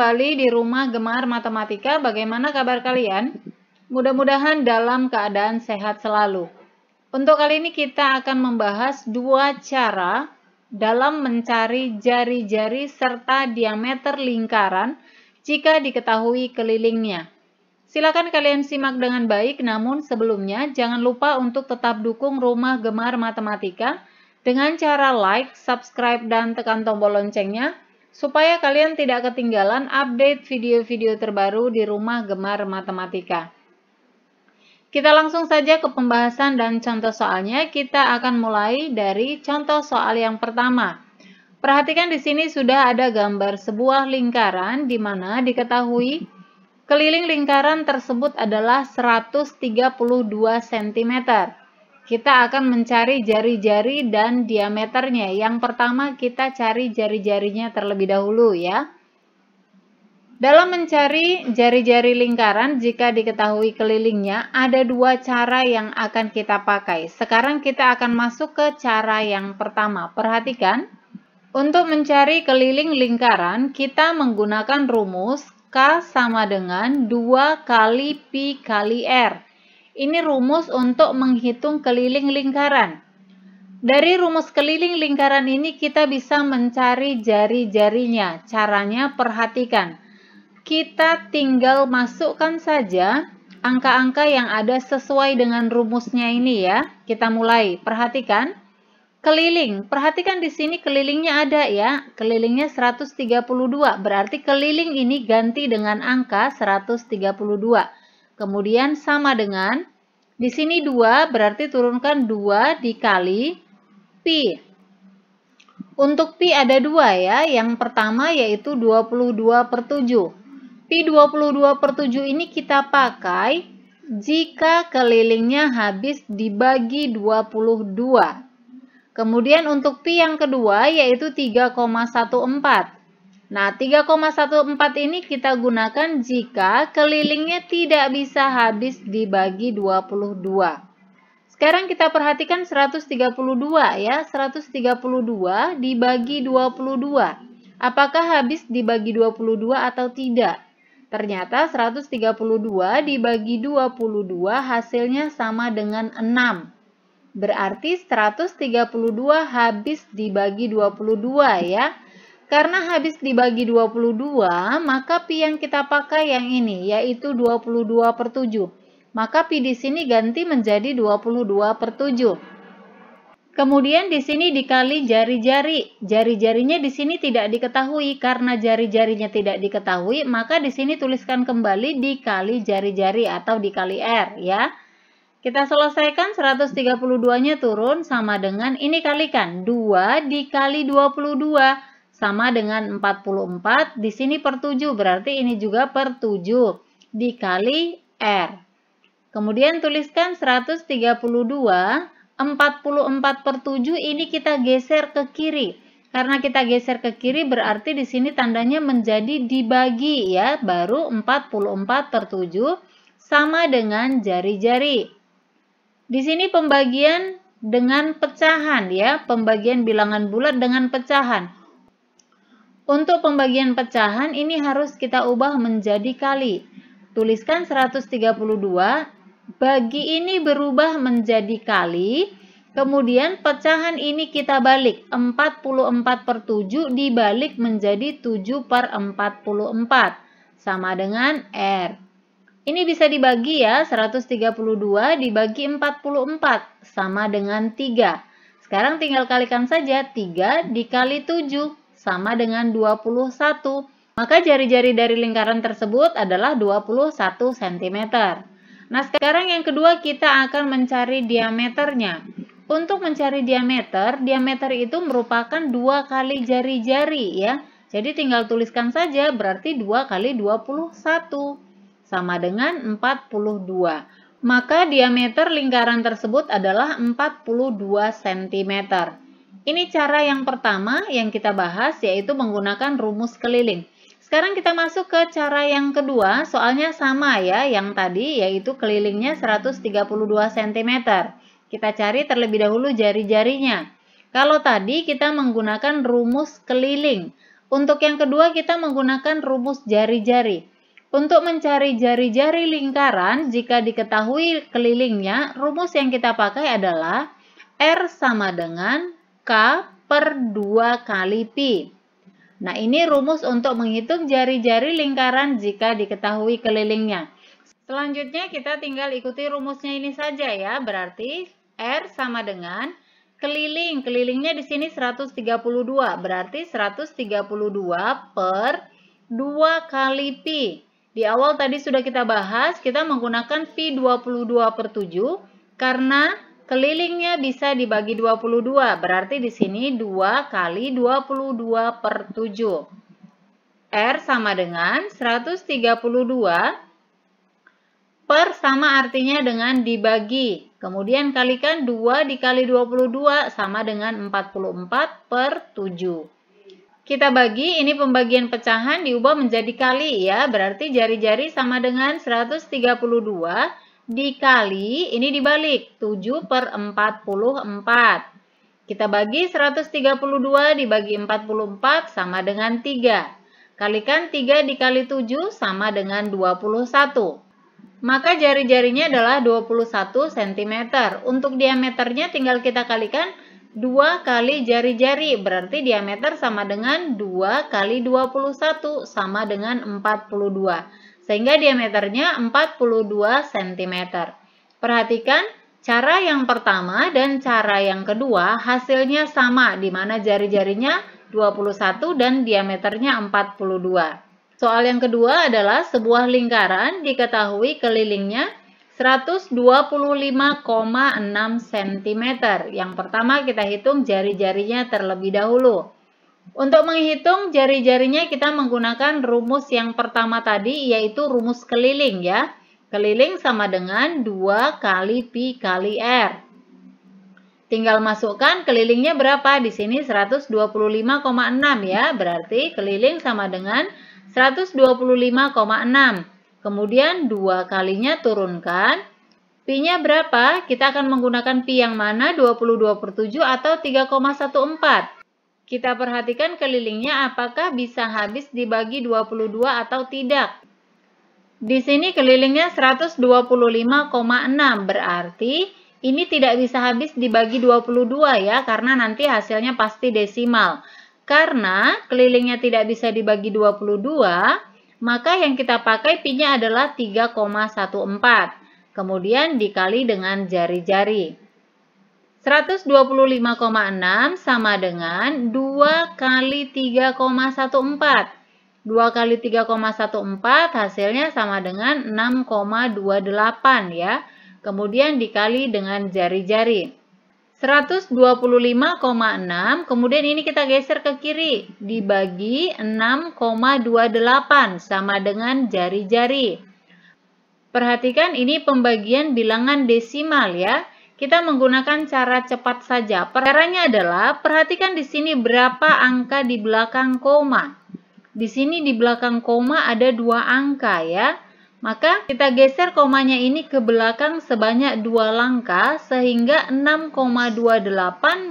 kembali di rumah gemar matematika. Bagaimana kabar kalian? Mudah-mudahan dalam keadaan sehat selalu. Untuk kali ini kita akan membahas dua cara dalam mencari jari-jari serta diameter lingkaran jika diketahui kelilingnya. Silakan kalian simak dengan baik, namun sebelumnya jangan lupa untuk tetap dukung Rumah Gemar Matematika dengan cara like, subscribe, dan tekan tombol loncengnya supaya kalian tidak ketinggalan update video-video terbaru di rumah gemar matematika. Kita langsung saja ke pembahasan dan contoh soalnya. Kita akan mulai dari contoh soal yang pertama. Perhatikan di sini sudah ada gambar sebuah lingkaran di mana diketahui keliling lingkaran tersebut adalah 132 cm kita akan mencari jari-jari dan diameternya. Yang pertama kita cari jari-jarinya terlebih dahulu ya. Dalam mencari jari-jari lingkaran, jika diketahui kelilingnya, ada dua cara yang akan kita pakai. Sekarang kita akan masuk ke cara yang pertama. Perhatikan, untuk mencari keliling lingkaran, kita menggunakan rumus K sama dengan 2 kali Pi kali R. Ini rumus untuk menghitung keliling lingkaran. Dari rumus keliling lingkaran ini kita bisa mencari jari-jarinya. Caranya perhatikan. Kita tinggal masukkan saja angka-angka yang ada sesuai dengan rumusnya ini ya. Kita mulai. Perhatikan. Keliling. Perhatikan di sini kelilingnya ada ya. Kelilingnya 132. Berarti keliling ini ganti dengan angka 132. Kemudian sama dengan di sini 2 berarti turunkan 2 dikali pi. Untuk pi ada dua ya. Yang pertama yaitu 22 per 7. Pi 22 per 7 ini kita pakai jika kelilingnya habis dibagi 22. Kemudian untuk pi yang kedua yaitu 3,14. Nah, 3,14 ini kita gunakan jika kelilingnya tidak bisa habis dibagi 22. Sekarang kita perhatikan 132 ya. 132 dibagi 22. Apakah habis dibagi 22 atau tidak? Ternyata 132 dibagi 22 hasilnya sama dengan 6. Berarti 132 habis dibagi 22 ya. Karena habis dibagi 22, maka pi yang kita pakai yang ini, yaitu 22 per 7. Maka pi di sini ganti menjadi 22 per 7. Kemudian di sini dikali jari-jari. Jari-jarinya di sini tidak diketahui. Karena jari-jarinya tidak diketahui, maka di sini tuliskan kembali dikali jari-jari atau dikali R ya. Kita selesaikan 132-nya turun sama dengan ini kalikan 2 dikali 22 sama dengan 44. Di sini per 7, berarti ini juga per 7 dikali R. Kemudian tuliskan 132, 44 per 7 ini kita geser ke kiri. Karena kita geser ke kiri berarti di sini tandanya menjadi dibagi ya, baru 44 per 7 sama dengan jari-jari. Di sini pembagian dengan pecahan ya, pembagian bilangan bulat dengan pecahan. Untuk pembagian pecahan ini harus kita ubah menjadi kali. Tuliskan 132, bagi ini berubah menjadi kali, kemudian pecahan ini kita balik. 44 per 7 dibalik menjadi 7 per 44, sama dengan R. Ini bisa dibagi ya, 132 dibagi 44, sama dengan 3. Sekarang tinggal kalikan saja 3 dikali 7 sama dengan 21. Maka jari-jari dari lingkaran tersebut adalah 21 cm. Nah, sekarang yang kedua kita akan mencari diameternya. Untuk mencari diameter, diameter itu merupakan dua kali jari-jari ya. Jadi tinggal tuliskan saja berarti 2 kali 21 sama dengan 42. Maka diameter lingkaran tersebut adalah 42 cm. Ini cara yang pertama yang kita bahas yaitu menggunakan rumus keliling. Sekarang kita masuk ke cara yang kedua, soalnya sama ya yang tadi yaitu kelilingnya 132 cm. Kita cari terlebih dahulu jari-jarinya. Kalau tadi kita menggunakan rumus keliling, untuk yang kedua kita menggunakan rumus jari-jari. Untuk mencari jari-jari lingkaran, jika diketahui kelilingnya, rumus yang kita pakai adalah R sama dengan K per 2 kali pi. Nah, ini rumus untuk menghitung jari-jari lingkaran jika diketahui kelilingnya. Selanjutnya kita tinggal ikuti rumusnya ini saja ya. Berarti R sama dengan keliling. Kelilingnya di sini 132. Berarti 132 per 2 kali pi. Di awal tadi sudah kita bahas, kita menggunakan pi 22 per 7 karena Kelilingnya bisa dibagi 22, berarti di sini 2 kali 22 per 7. R sama dengan 132 per sama artinya dengan dibagi. Kemudian kalikan 2 dikali 22 sama dengan 44 per 7. Kita bagi, ini pembagian pecahan diubah menjadi kali ya, berarti jari-jari sama dengan 132 dikali, ini dibalik, 7 per 44. Kita bagi 132 dibagi 44 sama dengan 3. Kalikan 3 dikali 7 sama dengan 21. Maka jari-jarinya adalah 21 cm. Untuk diameternya tinggal kita kalikan 2 kali jari-jari berarti diameter sama dengan 2 kali 21 sama dengan 42 sehingga diameternya 42 cm. Perhatikan, cara yang pertama dan cara yang kedua hasilnya sama, di mana jari-jarinya 21 dan diameternya 42. Soal yang kedua adalah sebuah lingkaran diketahui kelilingnya 125,6 cm. Yang pertama kita hitung jari-jarinya terlebih dahulu. Untuk menghitung jari-jarinya kita menggunakan rumus yang pertama tadi yaitu rumus keliling ya. Keliling sama dengan 2 kali Pi kali R. Tinggal masukkan kelilingnya berapa? Di sini 125,6 ya. Berarti keliling sama dengan 125,6. Kemudian 2 kalinya turunkan. Pi-nya berapa? Kita akan menggunakan Pi yang mana? 22/7 atau 3,14? Kita perhatikan kelilingnya apakah bisa habis dibagi 22 atau tidak. Di sini kelilingnya 125,6 berarti ini tidak bisa habis dibagi 22 ya karena nanti hasilnya pasti desimal. Karena kelilingnya tidak bisa dibagi 22, maka yang kita pakai pi adalah 3,14. Kemudian dikali dengan jari-jari. 125,6 sama dengan 2 kali 3,14. 2 kali 3,14 hasilnya sama dengan 6,28 ya. Kemudian dikali dengan jari-jari. 125,6 kemudian ini kita geser ke kiri dibagi 6,28 sama dengan jari-jari. Perhatikan ini pembagian bilangan desimal ya. Kita menggunakan cara cepat saja. Caranya adalah perhatikan di sini berapa angka di belakang koma. Di sini di belakang koma ada dua angka ya. Maka kita geser komanya ini ke belakang sebanyak dua langkah sehingga 6,28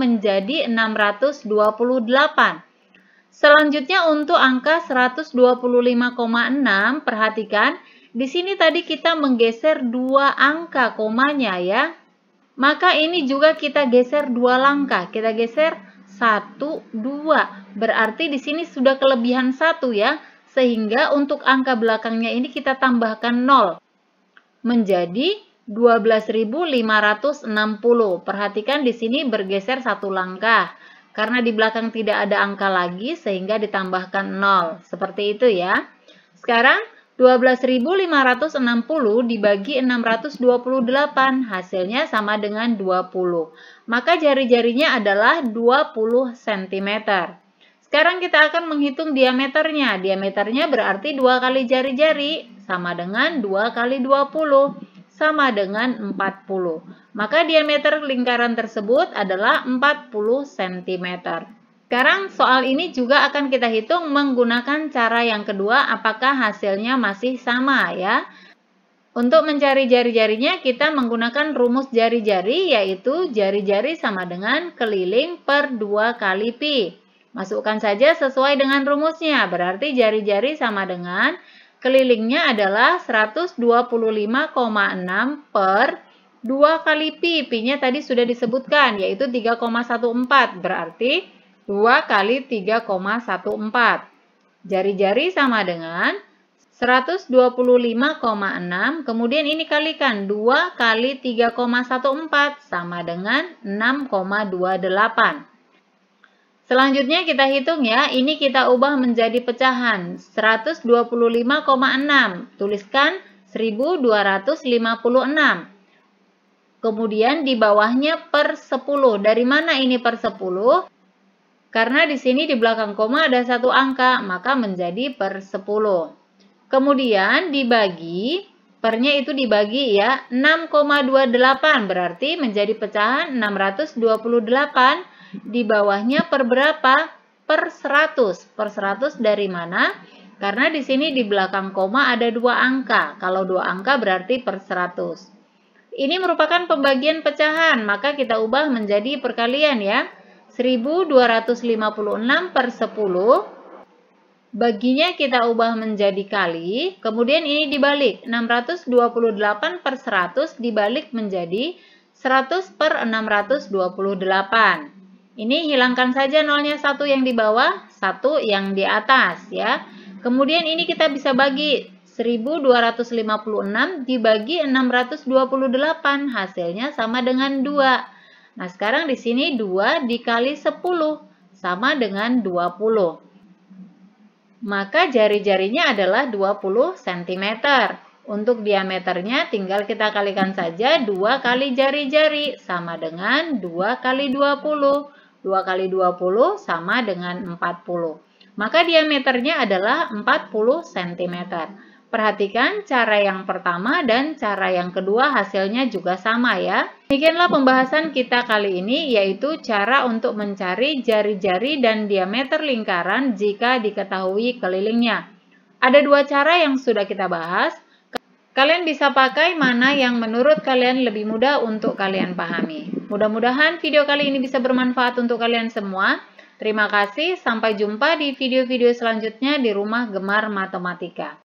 menjadi 628. Selanjutnya untuk angka 125,6 perhatikan di sini tadi kita menggeser dua angka komanya ya. Maka ini juga kita geser dua langkah. Kita geser satu, dua. Berarti di sini sudah kelebihan satu ya. Sehingga untuk angka belakangnya ini kita tambahkan 0. Menjadi 12.560. Perhatikan di sini bergeser satu langkah. Karena di belakang tidak ada angka lagi sehingga ditambahkan 0. Seperti itu ya. Sekarang 12.560 dibagi 628, hasilnya sama dengan 20. Maka jari-jarinya adalah 20 cm. Sekarang kita akan menghitung diameternya. Diameternya berarti 2 kali jari-jari sama dengan 2 kali 20 sama dengan 40. Maka diameter lingkaran tersebut adalah 40 cm. Sekarang soal ini juga akan kita hitung menggunakan cara yang kedua apakah hasilnya masih sama ya. Untuk mencari jari-jarinya kita menggunakan rumus jari-jari yaitu jari-jari sama dengan keliling per 2 kali pi. Masukkan saja sesuai dengan rumusnya, berarti jari-jari sama dengan kelilingnya adalah 125,6 per 2 kali pi. Pi-nya tadi sudah disebutkan yaitu 3,14 berarti 2 kali 3,14. Jari-jari sama dengan 125,6. Kemudian ini kalikan 2 kali 3,14 sama dengan 6,28. Selanjutnya kita hitung ya, ini kita ubah menjadi pecahan 125,6. Tuliskan 1256. Kemudian di bawahnya per 10. Dari mana ini per 10? Karena di sini di belakang koma ada satu angka, maka menjadi per 10. Kemudian dibagi, pernya itu dibagi ya, 6,28 berarti menjadi pecahan 628. Di bawahnya per berapa? Per 100. Per 100 dari mana? Karena di sini di belakang koma ada dua angka. Kalau dua angka berarti per 100. Ini merupakan pembagian pecahan, maka kita ubah menjadi perkalian ya. 1256 per 10. Baginya kita ubah menjadi kali, kemudian ini dibalik. 628 per 100 dibalik menjadi 100 per 628. Ini hilangkan saja nolnya satu yang di bawah, satu yang di atas ya. Kemudian ini kita bisa bagi 1256 dibagi 628 hasilnya sama dengan 2. Nah, sekarang di sini 2 dikali 10 sama dengan 20. Maka jari-jarinya adalah 20 cm. Untuk diameternya tinggal kita kalikan saja 2 kali jari-jari sama dengan 2 kali 20. 2 kali 20 sama dengan 40. Maka diameternya adalah 40 cm. Perhatikan cara yang pertama dan cara yang kedua hasilnya juga sama ya. Demikianlah pembahasan kita kali ini yaitu cara untuk mencari jari-jari dan diameter lingkaran jika diketahui kelilingnya. Ada dua cara yang sudah kita bahas. Kalian bisa pakai mana yang menurut kalian lebih mudah untuk kalian pahami. Mudah-mudahan video kali ini bisa bermanfaat untuk kalian semua. Terima kasih, sampai jumpa di video-video selanjutnya di Rumah Gemar Matematika.